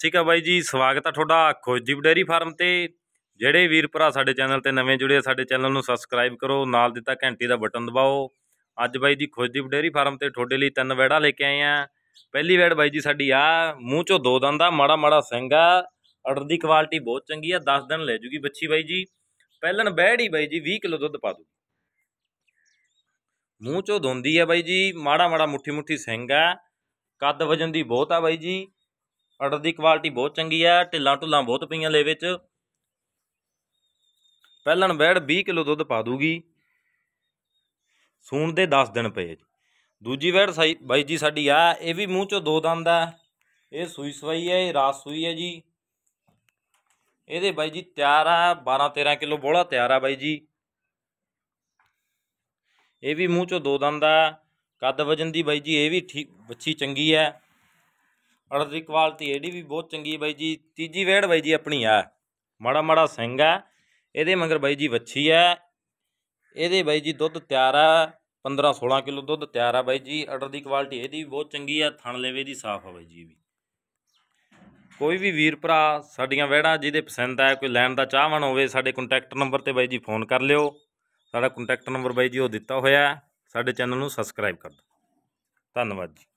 ਠੀਕ ਆ ਬਾਈ ਜੀ ਸਵਾਗਤ ਆ ਤੁਹਾਡਾ ਖੋਜਦੀਪ ਡੇਰੀ ਫਾਰਮ ਤੇ ਜਿਹੜੇ ਵੀਰ ਭਰਾ ਸਾਡੇ ਚੈਨਲ ਤੇ ਨਵੇਂ ਜੁੜੇ ਸਾਡੇ ਚੈਨਲ ਨੂੰ ਸਬਸਕ੍ਰਾਈਬ ਕਰੋ ਨਾਲ ਦਿੱਤਾ ਘੰਟੀ ਦਾ ਬਟਨ ਦਬਾਓ ਅੱਜ ਬਾਈ ਜੀ ਖੋਜਦੀਪ ਡੇਰੀ ਫਾਰਮ ਤੇ ਤੁਹਾਡੇ ਲਈ ਤਿੰਨ ਵੈੜਾ ਲੈ ਕੇ ਆਏ ਆ ਪਹਿਲੀ ਵੈੜ ਬਾਈ ਜੀ ਸਾਡੀ ਆ ਮੂੰਹ ਚੋਂ ਦੋ ਦੰਦ ਆ ਮਾੜਾ ਮਾੜਾ ਸਿੰਘ ਆ ਅਰਡਰ ਦੀ ਕੁਆਲਿਟੀ ਬਹੁਤ ਚੰਗੀ ਆ 10 ਦਿਨ ਲੈ ਜੂਗੀ ਬੱਚੀ ਬਾਈ ਜੀ ਪਹਿਲਨ ਬੈੜੀ ਬਾਈ ਜੀ 20 ਕਿਲੋ ਦੁੱਧ ਪਾ ਦੂ ਮੂੰਹ ਚੋਂ ਦੋਂਦੀ ਆ ਬਾਈ ਜੀ ਮਾੜਾ ਮਾੜਾ ਮੁੱਠੀ ਮੁੱਠੀ ਸਿੰਘ ਆ ਕੱਦ ਵਜਨ ਦੀ ਬਹੁਤ ਆ ਬਾਈ ਜੀ ਆਰਡਰ ਦੀ ਕੁਆਲਿਟੀ ਬਹੁਤ ਚੰਗੀ ਆ ਢਿੱਲਾਂ ਢੁੱਲਾਂ ਬਹੁਤ ਪਈਆਂ ਲੈ ਵਿੱਚ ਪਹਿਲਣ ਵੈੜ 20 ਕਿਲੋ ਦੁੱਧ ਪਾ ਦੂਗੀ ਸੂਣ ਦੇ 10 ਦਿਨ ਪਏ ਜੀ ਦੂਜੀ ਵੈੜ ਬਾਈ ਜੀ ਸਾਡੀ ਆ ਇਹ ਵੀ ਮੂੰਹ ਚੋਂ ਦੋ ਦੰਦ ਆ ਇਹ ਸੂਈ ਸਵਾਈ ਹੈ ਇਹ ਰਾਸ ਸੂਈ ਹੈ ਜੀ ਇਹਦੇ ਬਾਈ ਜੀ ਤਿਆਰ ਆ 12 13 ਕਿਲੋ ਬੋਲਾ ਤਿਆਰ ਆ ਬਾਈ ਜੀ ਇਹ ਵੀ ਮੂੰਹ ਚੋਂ ਦੋ ਦੰਦ ਆ ਕੱਦ ਵਜਨ ਦੀ ਬਾਈ ਜੀ ਇਹ ਵੀ ਠੀਕ ਬੱਚੀ ਚੰਗੀ ਹੈ ਅੜਦ ਦੀ ਕੁਆਲਿਟੀ ਇਹਦੀ ਵੀ ਬਹੁਤ ਚੰਗੀ ਬਾਈ ਜੀ ਤੀਜੀ ਵੇੜ ਬਾਈ ਜੀ ਆਪਣੀ ਆ ਮਾੜਾ ਮਾੜਾ ਸਿੰਘ ਆ ਇਹਦੇ ਮਗਰ ਬਾਈ ਜੀ ਵੱਛੀ ਆ ਇਹਦੇ ਬਾਈ ਜੀ ਦੁੱਧ ਤਿਆਰ ਆ 15 16 ਕਿਲੋ ਦੁੱਧ ਤਿਆਰ ਆ ਬਾਈ ਜੀ ਅੜਦ ਦੀ ਕੁਆਲਿਟੀ ਇਹਦੀ ਵੀ ਬਹੁਤ ਚੰਗੀ ਆ ਥਣ ਲੇਵੇ ਦੀ ਸਾਫ ਆ ਬਾਈ ਜੀ ਵੀ ਕੋਈ ਵੀ ਵੀਰ ਭਰਾ ਸਾਡੀਆਂ ਵੇੜਾਂ ਜਿਹਦੇ ਪਸੰਦ ਆ ਕੋਈ ਲੈਣ ਦਾ ਚਾਹਵਣ ਹੋਵੇ ਸਾਡੇ ਕੰਟੈਕਟ ਨੰਬਰ ਤੇ ਬਾਈ ਜੀ ਫੋਨ ਕਰ ਲਿਓ ਸਾਡਾ ਕੰਟੈਕਟ ਨੰਬਰ ਬਾਈ ਜੀ ਉਹ ਦਿੱਤਾ ਹੋਇਆ ਸਾਡੇ ਚੈਨਲ ਨੂੰ ਸਬਸਕ੍ਰਾਈਬ ਕਰ ਦਿਓ ਧੰਨਵਾਦ ਜੀ